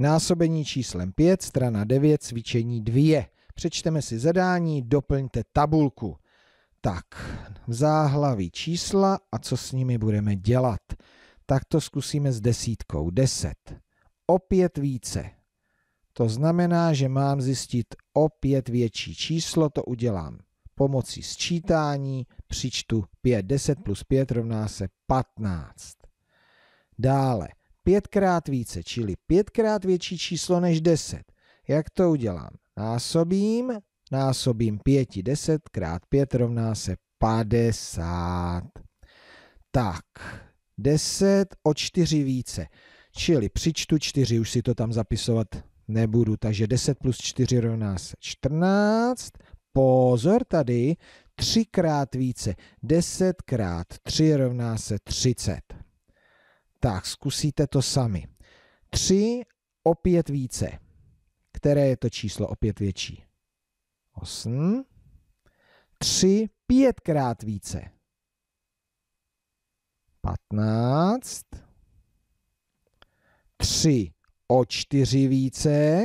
Násobení číslem 5, strana 9, cvičení 2. Přečteme si zadání, doplňte tabulku. Tak, v záhlaví čísla a co s nimi budeme dělat? Tak to zkusíme s desítkou. 10. Opět více. To znamená, že mám zjistit opět větší číslo, to udělám pomocí sčítání, přičtu 5, 10 plus 5 rovná se 15. Dále pětkrát více, čili pětkrát větší číslo než 10. Jak to udělám? Násobím, násobím 5, 10 krát 5 rovná se 50. Tak, 10 o 4 více, čili přičtu 4, už si to tam zapisovat nebudu, takže 10 plus 4 rovná se 14. Pozor tady, 3 krát více, 10 krát 3 rovná se 30. Tak, zkusíte to sami. 3 opět více. Které je to číslo opět větší? 8. 3 pětkrát více. 15. 3 o 4 více.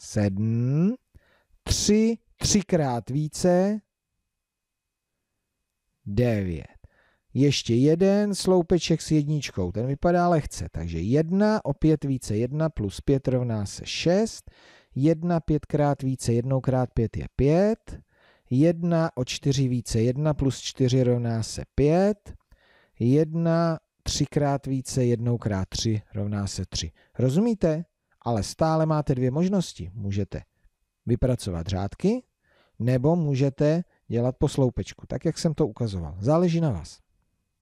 7. 3 třikrát více. 9 ještě jeden sloupeček s jedničkou, ten vypadá lehce, takže 1 opět více 1 plus 5 rovná se 6, 1 pětkrát více 1 krát 5 je 5, 1 o 4 více 1 plus 4 rovná se 5, 1 třikrát více 1 krát 3 rovná se 3. Rozumíte? Ale stále máte dvě možnosti. Můžete vypracovat řádky, nebo můžete dělat po sloupečku, tak jak jsem to ukazoval. Záleží na vás.